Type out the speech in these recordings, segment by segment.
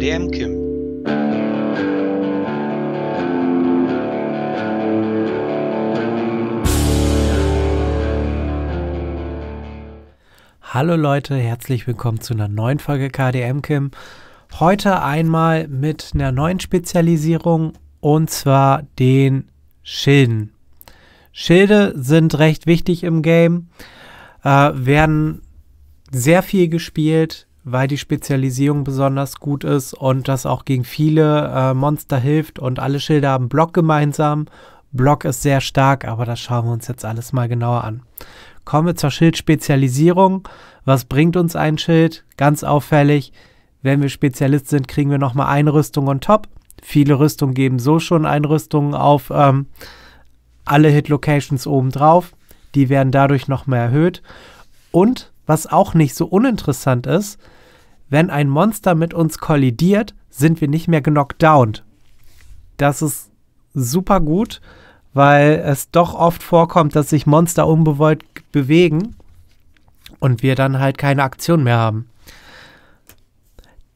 ADM Kim. Hallo Leute, herzlich willkommen zu einer neuen Folge KDM Kim. Heute einmal mit einer neuen Spezialisierung und zwar den Schilden. Schilde sind recht wichtig im Game, äh, werden sehr viel gespielt, weil die Spezialisierung besonders gut ist und das auch gegen viele äh, Monster hilft und alle Schilder haben Block gemeinsam. Block ist sehr stark, aber das schauen wir uns jetzt alles mal genauer an. Kommen wir zur Schildspezialisierung. Was bringt uns ein Schild? Ganz auffällig, wenn wir Spezialist sind, kriegen wir nochmal eine Rüstung on top. Viele Rüstungen geben so schon Einrüstungen auf ähm, alle Hit-Locations obendrauf. Die werden dadurch nochmal erhöht. Und was auch nicht so uninteressant ist, wenn ein Monster mit uns kollidiert, sind wir nicht mehr knocked down. Das ist super gut, weil es doch oft vorkommt, dass sich Monster unbewollt bewegen und wir dann halt keine Aktion mehr haben.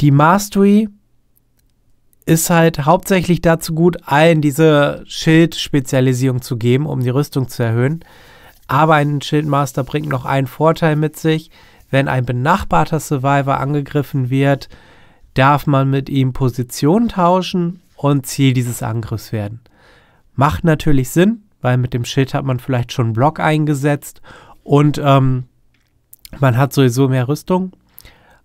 Die Mastery ist halt hauptsächlich dazu gut, allen diese Schild-Spezialisierung zu geben, um die Rüstung zu erhöhen. Aber ein Schildmaster bringt noch einen Vorteil mit sich wenn ein benachbarter Survivor angegriffen wird, darf man mit ihm Position tauschen und Ziel dieses Angriffs werden. Macht natürlich Sinn, weil mit dem Schild hat man vielleicht schon einen Block eingesetzt und ähm, man hat sowieso mehr Rüstung.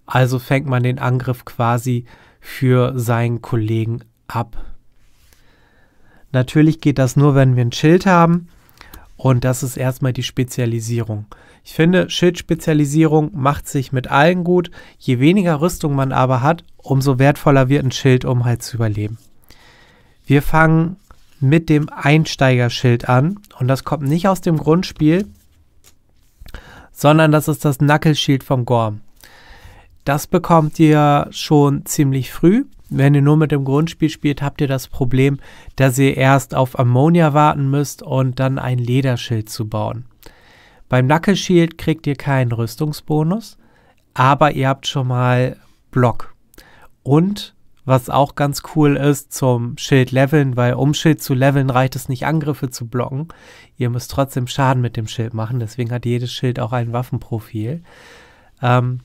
Also fängt man den Angriff quasi für seinen Kollegen ab. Natürlich geht das nur, wenn wir ein Schild haben. Und das ist erstmal die Spezialisierung. Ich finde, Schildspezialisierung macht sich mit allen gut. Je weniger Rüstung man aber hat, umso wertvoller wird ein Schild, um halt zu überleben. Wir fangen mit dem Einsteigerschild an. Und das kommt nicht aus dem Grundspiel, sondern das ist das Knuckle-Schild vom Gorm. Das bekommt ihr schon ziemlich früh. Wenn ihr nur mit dem Grundspiel spielt, habt ihr das Problem, dass ihr erst auf Ammonia warten müsst und dann ein Lederschild zu bauen. Beim Nackelschild kriegt ihr keinen Rüstungsbonus, aber ihr habt schon mal Block. Und was auch ganz cool ist zum Schild leveln, weil um Schild zu leveln reicht es nicht, Angriffe zu blocken. Ihr müsst trotzdem Schaden mit dem Schild machen, deswegen hat jedes Schild auch ein Waffenprofil. Ähm,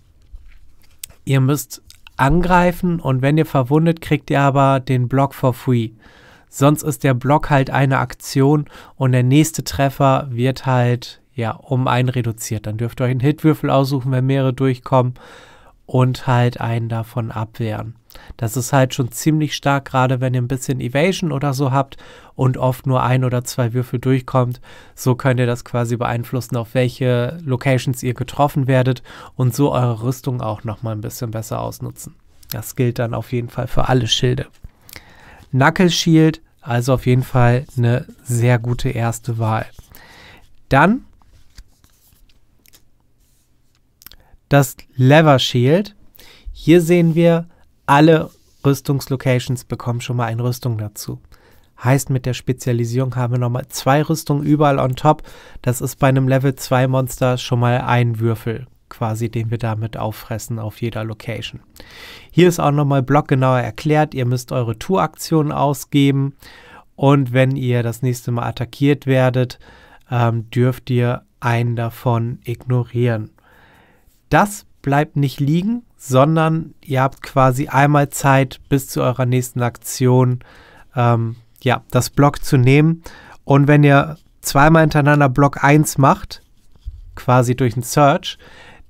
ihr müsst angreifen und wenn ihr verwundet, kriegt ihr aber den Block for free. Sonst ist der Block halt eine Aktion und der nächste Treffer wird halt ja um einen reduziert. Dann dürft ihr euch einen Hitwürfel aussuchen, wenn mehrere durchkommen und halt einen davon abwehren. Das ist halt schon ziemlich stark, gerade wenn ihr ein bisschen Evasion oder so habt und oft nur ein oder zwei Würfel durchkommt. So könnt ihr das quasi beeinflussen, auf welche Locations ihr getroffen werdet und so eure Rüstung auch nochmal ein bisschen besser ausnutzen. Das gilt dann auf jeden Fall für alle Schilde. Knuckle Shield, also auf jeden Fall eine sehr gute erste Wahl. Dann das Lever Shield. Hier sehen wir, alle Rüstungslocations bekommen schon mal eine Rüstung dazu. Heißt, mit der Spezialisierung haben wir nochmal zwei Rüstungen überall on top. Das ist bei einem Level 2 Monster schon mal ein Würfel quasi, den wir damit auffressen auf jeder Location. Hier ist auch nochmal blockgenauer erklärt. Ihr müsst eure Tour-Aktionen ausgeben und wenn ihr das nächste Mal attackiert werdet, ähm, dürft ihr einen davon ignorieren das bleibt nicht liegen, sondern ihr habt quasi einmal Zeit bis zu eurer nächsten Aktion, ähm, ja, das Block zu nehmen. Und wenn ihr zweimal hintereinander Block 1 macht, quasi durch einen Search,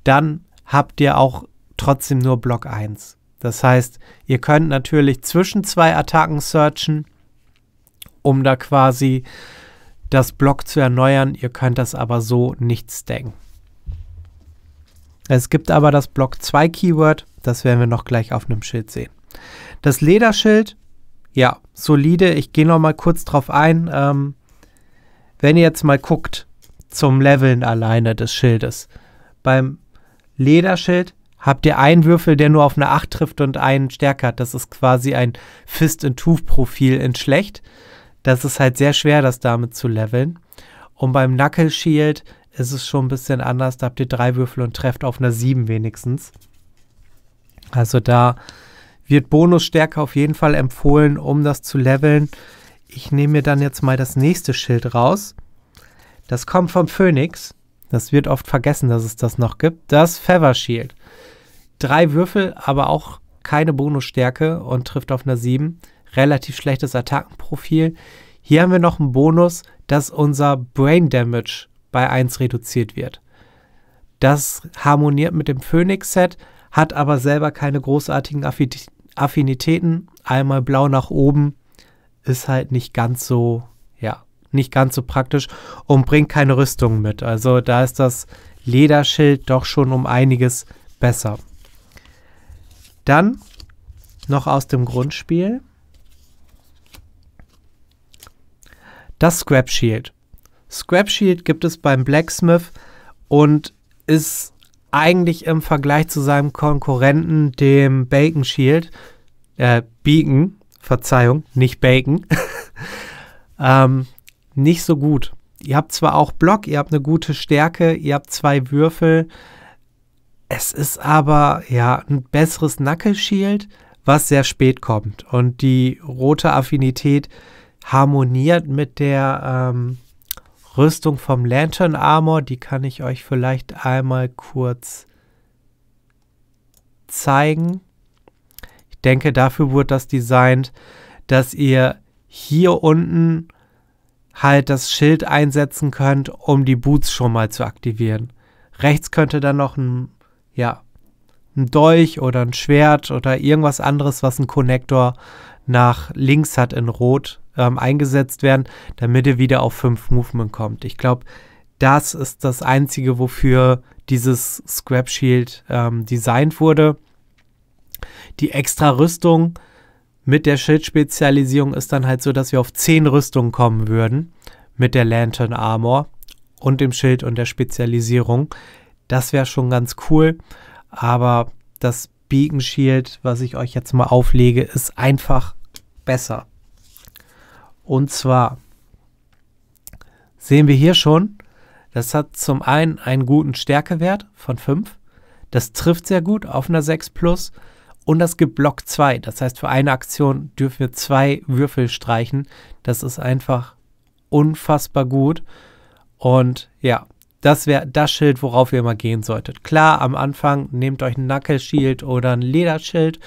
dann habt ihr auch trotzdem nur Block 1. Das heißt, ihr könnt natürlich zwischen zwei Attacken searchen, um da quasi das Block zu erneuern. Ihr könnt das aber so nicht stacken. Es gibt aber das Block 2 Keyword, das werden wir noch gleich auf einem Schild sehen. Das Lederschild, ja, solide. Ich gehe noch mal kurz drauf ein. Ähm, wenn ihr jetzt mal guckt zum Leveln alleine des Schildes. Beim Lederschild habt ihr einen Würfel, der nur auf eine 8 trifft und einen stärker hat. Das ist quasi ein Fist-and-Tooth-Profil in schlecht. Das ist halt sehr schwer, das damit zu leveln. Und beim Knuckle Shield ist es schon ein bisschen anders. Da habt ihr drei Würfel und trefft auf einer 7 wenigstens. Also da wird Bonusstärke auf jeden Fall empfohlen, um das zu leveln. Ich nehme mir dann jetzt mal das nächste Schild raus. Das kommt vom Phönix. Das wird oft vergessen, dass es das noch gibt. Das Feather Shield. Drei Würfel, aber auch keine Bonusstärke und trifft auf einer 7. Relativ schlechtes Attackenprofil. Hier haben wir noch einen Bonus, dass unser Brain Damage bei 1 reduziert wird. Das harmoniert mit dem Phoenix-Set, hat aber selber keine großartigen Affinitäten. Einmal blau nach oben ist halt nicht ganz so, ja, nicht ganz so praktisch und bringt keine Rüstung mit. Also da ist das Lederschild doch schon um einiges besser. Dann noch aus dem Grundspiel das Scrap Shield. Scrap Shield gibt es beim Blacksmith und ist eigentlich im Vergleich zu seinem Konkurrenten, dem Bacon Shield, äh, Beacon, Verzeihung, nicht Bacon, ähm, nicht so gut. Ihr habt zwar auch Block, ihr habt eine gute Stärke, ihr habt zwei Würfel. Es ist aber ja ein besseres Knuckle Shield, was sehr spät kommt. Und die rote Affinität harmoniert mit der ähm, Rüstung vom Lantern Armor, die kann ich euch vielleicht einmal kurz zeigen. Ich denke, dafür wurde das designt, dass ihr hier unten halt das Schild einsetzen könnt, um die Boots schon mal zu aktivieren. Rechts könnte dann noch ein, ja, ein Dolch oder ein Schwert oder irgendwas anderes, was einen Connector nach links hat in Rot, ähm, eingesetzt werden, damit ihr wieder auf 5 Movement kommt. Ich glaube, das ist das Einzige, wofür dieses Scrap Shield ähm, designt wurde. Die extra Rüstung mit der Schildspezialisierung ist dann halt so, dass wir auf 10 Rüstungen kommen würden mit der Lantern Armor und dem Schild und der Spezialisierung. Das wäre schon ganz cool, aber das Beacon Shield, was ich euch jetzt mal auflege, ist einfach besser. Und zwar sehen wir hier schon, das hat zum einen einen guten Stärkewert von 5. Das trifft sehr gut auf einer 6 plus. Und das gibt Block 2. Das heißt, für eine Aktion dürfen wir zwei Würfel streichen. Das ist einfach unfassbar gut. Und ja, das wäre das Schild, worauf ihr immer gehen solltet. Klar, am Anfang nehmt euch ein Knuckle oder ein Lederschild,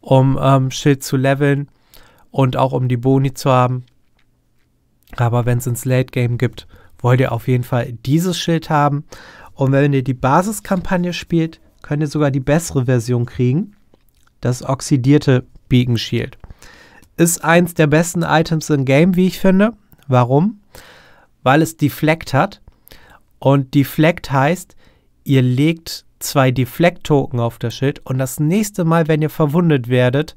um ähm, Schild zu leveln und auch um die Boni zu haben. Aber wenn es ins Late Game gibt, wollt ihr auf jeden Fall dieses Schild haben. Und wenn ihr die Basiskampagne spielt, könnt ihr sogar die bessere Version kriegen. Das oxidierte Beacon Shield. Ist eins der besten Items im Game, wie ich finde. Warum? Weil es Deflect hat. Und Deflect heißt, ihr legt zwei Deflect-Token auf das Schild und das nächste Mal, wenn ihr verwundet werdet,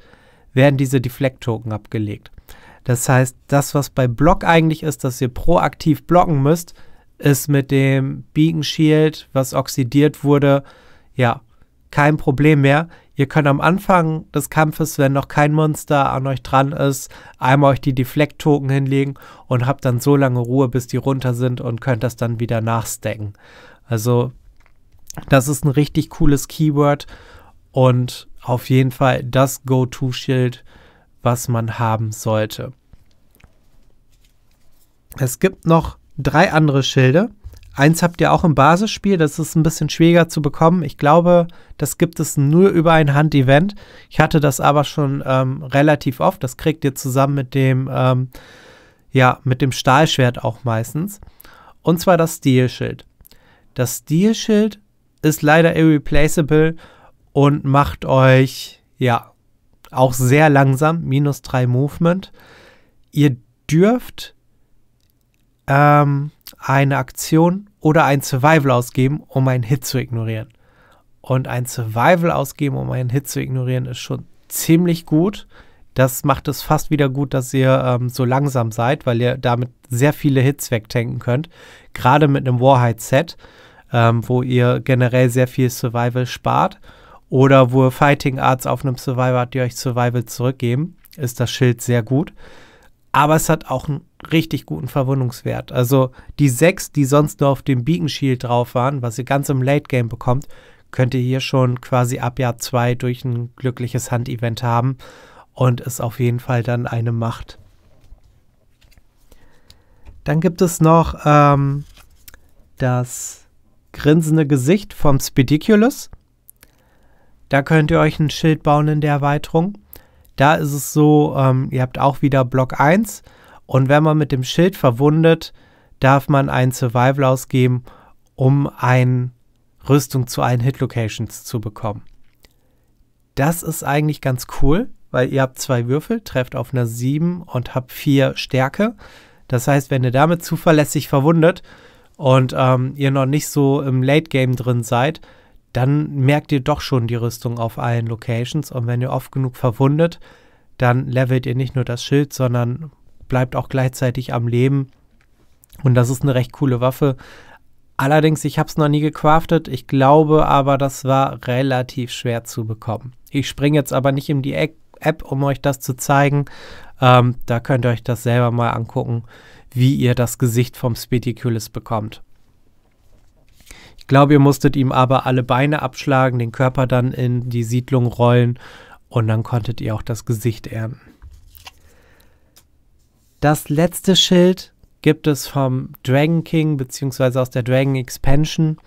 werden diese Deflect-Token abgelegt. Das heißt, das, was bei Block eigentlich ist, dass ihr proaktiv blocken müsst, ist mit dem Beacon Shield, was oxidiert wurde, ja, kein Problem mehr. Ihr könnt am Anfang des Kampfes, wenn noch kein Monster an euch dran ist, einmal euch die Deflect-Token hinlegen und habt dann so lange Ruhe, bis die runter sind und könnt das dann wieder nachstecken. Also, das ist ein richtig cooles Keyword und auf jeden Fall das go to shield was man haben sollte. Es gibt noch drei andere Schilde. Eins habt ihr auch im Basisspiel, das ist ein bisschen schwieriger zu bekommen. Ich glaube, das gibt es nur über ein Hand-Event. Ich hatte das aber schon ähm, relativ oft. Das kriegt ihr zusammen mit dem, ähm, ja, mit dem Stahlschwert auch meistens. Und zwar das Stilschild. Das Stilschild ist leider irreplaceable und macht euch, ja, auch sehr langsam, minus 3 Movement. Ihr dürft ähm, eine Aktion oder ein Survival ausgeben, um einen Hit zu ignorieren. Und ein Survival ausgeben, um einen Hit zu ignorieren, ist schon ziemlich gut. Das macht es fast wieder gut, dass ihr ähm, so langsam seid, weil ihr damit sehr viele Hits wegtanken könnt. Gerade mit einem Warhide-Set, ähm, wo ihr generell sehr viel Survival spart oder wo ihr Fighting Arts auf einem Survivor habt, die euch Survival zurückgeben, ist das Schild sehr gut. Aber es hat auch einen richtig guten Verwundungswert. Also die sechs, die sonst nur auf dem Beacon Shield drauf waren, was ihr ganz im Late Game bekommt, könnt ihr hier schon quasi ab Jahr 2 durch ein glückliches Hand-Event haben und ist auf jeden Fall dann eine Macht. Dann gibt es noch ähm, das grinsende Gesicht vom Spediculus. Da könnt ihr euch ein Schild bauen in der Erweiterung. Da ist es so, ähm, ihr habt auch wieder Block 1 und wenn man mit dem Schild verwundet, darf man einen Survival ausgeben, um eine Rüstung zu allen Hit-Locations zu bekommen. Das ist eigentlich ganz cool, weil ihr habt zwei Würfel, trefft auf einer 7 und habt 4 Stärke. Das heißt, wenn ihr damit zuverlässig verwundet und ähm, ihr noch nicht so im Late-Game drin seid, dann merkt ihr doch schon die Rüstung auf allen Locations und wenn ihr oft genug verwundet, dann levelt ihr nicht nur das Schild, sondern bleibt auch gleichzeitig am Leben. Und das ist eine recht coole Waffe. Allerdings, ich habe es noch nie gecraftet. Ich glaube aber, das war relativ schwer zu bekommen. Ich springe jetzt aber nicht in die App, um euch das zu zeigen. Ähm, da könnt ihr euch das selber mal angucken, wie ihr das Gesicht vom Speticulus bekommt. Ich glaube, ihr musstet ihm aber alle Beine abschlagen, den Körper dann in die Siedlung rollen und dann konntet ihr auch das Gesicht ernten. Das letzte Schild gibt es vom Dragon King bzw. aus der Dragon Expansion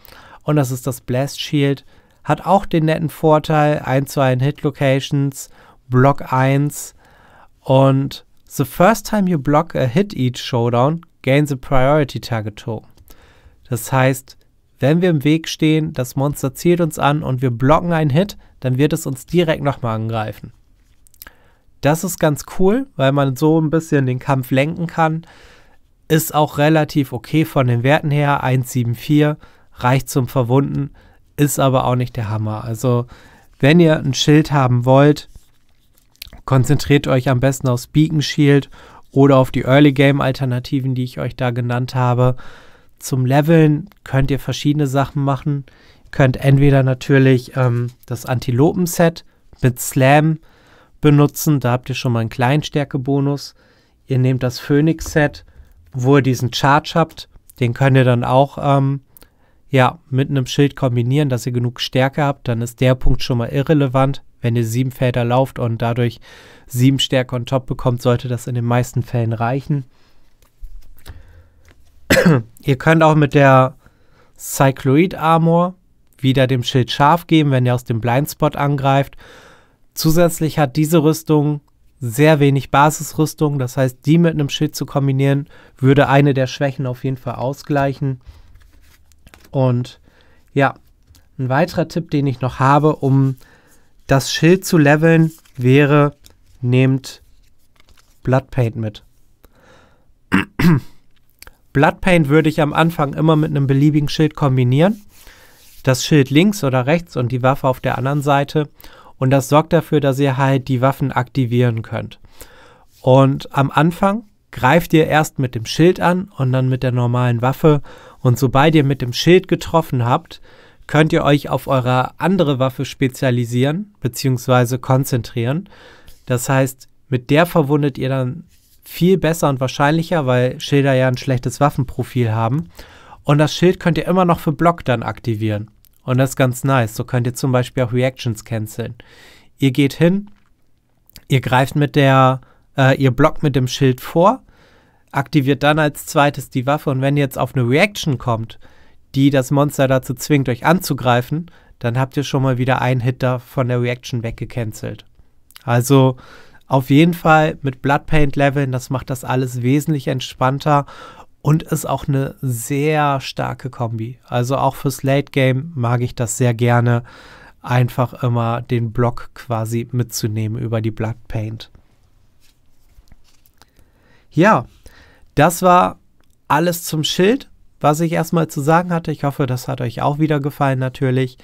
und das ist das Blast Shield. Hat auch den netten Vorteil 1 zu 1 Hit Locations, Block 1 und the first time you block a hit each showdown, gain the priority target token. Das heißt, wenn wir im Weg stehen, das Monster zielt uns an und wir blocken einen Hit, dann wird es uns direkt nochmal angreifen. Das ist ganz cool, weil man so ein bisschen den Kampf lenken kann. Ist auch relativ okay von den Werten her. 174 reicht zum Verwunden, ist aber auch nicht der Hammer. Also, wenn ihr ein Schild haben wollt, konzentriert euch am besten aufs Beacon Shield oder auf die Early Game Alternativen, die ich euch da genannt habe zum Leveln könnt ihr verschiedene Sachen machen. Ihr könnt entweder natürlich ähm, das Antilopen-Set mit Slam benutzen. Da habt ihr schon mal einen kleinen Stärkebonus. Ihr nehmt das Phoenix-Set, wo ihr diesen Charge habt. Den könnt ihr dann auch ähm, ja, mit einem Schild kombinieren, dass ihr genug Stärke habt. Dann ist der Punkt schon mal irrelevant. Wenn ihr sieben Felder lauft und dadurch sieben Stärke on top bekommt, sollte das in den meisten Fällen reichen. ihr könnt auch mit der Cycloid Armor wieder dem Schild scharf geben, wenn ihr aus dem Blindspot angreift. Zusätzlich hat diese Rüstung sehr wenig Basisrüstung, das heißt, die mit einem Schild zu kombinieren, würde eine der Schwächen auf jeden Fall ausgleichen. Und ja, ein weiterer Tipp, den ich noch habe, um das Schild zu leveln, wäre, nehmt Bloodpaint mit. Bloodpaint würde ich am Anfang immer mit einem beliebigen Schild kombinieren. Das Schild links oder rechts und die Waffe auf der anderen Seite. Und das sorgt dafür, dass ihr halt die Waffen aktivieren könnt. Und am Anfang greift ihr erst mit dem Schild an und dann mit der normalen Waffe. Und sobald ihr mit dem Schild getroffen habt, könnt ihr euch auf eure andere Waffe spezialisieren bzw. konzentrieren. Das heißt, mit der verwundet ihr dann viel besser und wahrscheinlicher, weil Schilder ja ein schlechtes Waffenprofil haben. Und das Schild könnt ihr immer noch für Block dann aktivieren. Und das ist ganz nice. So könnt ihr zum Beispiel auch Reactions canceln. Ihr geht hin, ihr greift mit der, äh, ihr blockt mit dem Schild vor, aktiviert dann als zweites die Waffe und wenn ihr jetzt auf eine Reaction kommt, die das Monster dazu zwingt, euch anzugreifen, dann habt ihr schon mal wieder einen Hit da von der Reaction weggecancelt. Also auf jeden Fall mit Blood Paint leveln, das macht das alles wesentlich entspannter und ist auch eine sehr starke Kombi. Also auch fürs Late Game mag ich das sehr gerne, einfach immer den Block quasi mitzunehmen über die Blood Paint. Ja, das war alles zum Schild, was ich erstmal zu sagen hatte. Ich hoffe, das hat euch auch wieder gefallen natürlich.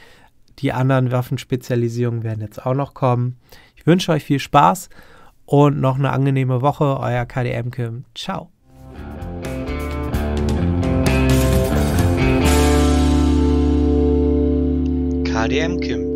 Die anderen Waffenspezialisierungen werden jetzt auch noch kommen. Ich wünsche euch viel Spaß und noch eine angenehme Woche. Euer KDM Kim. Ciao. KDM Kim